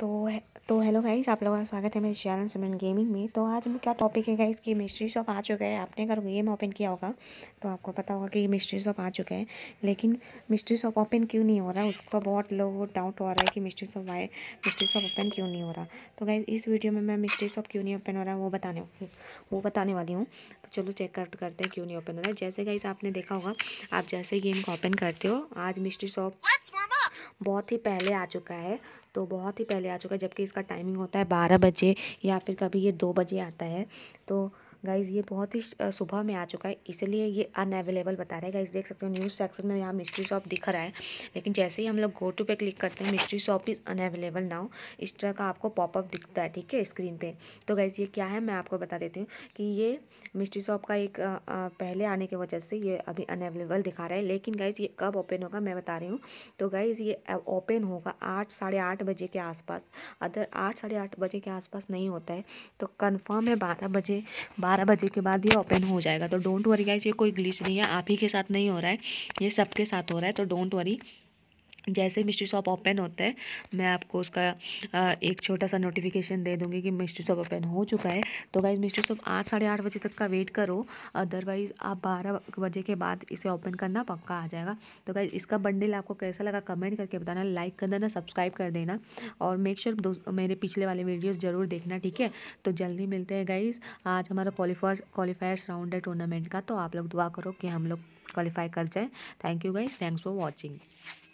तो तो hello guys आप लोगों का स्वागत है मेरे चैनल सुमन गेमिंग में तो आज हम क्या टॉपिक है गाइस कि मिस्ट्री शॉप आ चुका है आपने अगर गेम ओपन किया होगा तो आपको पता होगा कि मिस्ट्री शॉप आ चुका है लेकिन मिस्ट्री शॉप ओपन क्यों नहीं हो रहा उसका बहुत लोग डाउट हो रहा है कि mystery shop why mystery shop open क्यों नहीं हो रहा तो गाइज इस वीडियो में मैं मिस्ट्री शॉप क्यों नहीं ओपन हो रहा वो बताने वो बताने वाली हूँ तो चलो चेक करते हैं क्यों नहीं ओपन हो रहा है जैसे गाइज आपने देखा होगा आप जैसे गेम को ओपन करते हो आज मिस्ट्री शॉप बहुत ही पहले आ चुका है तो बहुत ही पहले आ चुका है जबकि इसका टाइमिंग होता है बारह बजे या फिर कभी ये दो बजे आता है तो गाइज़ ये बहुत ही सुबह में आ चुका है इसलिए ये अनअवेलेबल बता रहा है गाइज़ देख सकते हो न्यूज़ सेक्शन में यहाँ मिस्ट्री शॉप दिख रहा है लेकिन जैसे ही हम लोग गोटू पे क्लिक करते हैं mystery shop is unavailable now इस तरह का आपको पॉपअप दिखता है ठीक है स्क्रीन पर तो गाइज़ ये क्या है मैं आपको बता देती हूँ कि ये मिस्ट्री शॉप का एक पहले आने की वजह से ये अभी अनअवेलेबल दिखा रहा है लेकिन गाइज़ ये कब ओपन होगा मैं बता रही हूँ तो गाइज़ ये ओपन होगा आठ साढ़े आठ बजे के आसपास अगर आठ साढ़े आठ बजे के आसपास नहीं होता है तो कन्फर्म है बारह बजे बारह बजे के बाद ये ओपन हो जाएगा तो डोंट वरी गाइज ये कोई ग्लिच नहीं है आप ही के साथ नहीं हो रहा है ये सबके साथ हो रहा है तो डोंट वरी जैसे मिस्ट्री शॉप ओपन होता है मैं आपको उसका एक छोटा सा नोटिफिकेशन दे दूंगी कि मिस्ट्री शॉप ओपन हो चुका है तो गाइज मिस्ट्री शॉप आठ साढ़े आठ बजे तक का वेट करो अदरवाइज़ आप बारह बजे के बाद इसे ओपन करना पक्का आ जाएगा तो गाइज इसका बंडल आपको कैसा लगा कमेंट करके बताना लाइक कर देना सब्सक्राइब कर देना और मेक श्योर sure मेरे पिछले वाले वीडियोज़ ज़रूर देखना ठीक है तो जल्दी मिलते हैं गाइज़ आज हमारा क्वालिफायर क्वालिफायर्स राउंड है टूर्नामेंट का तो आप लोग दुआ करो कि हम लोग क्वालिफाई कर जाएँ thank you guys thanks for watching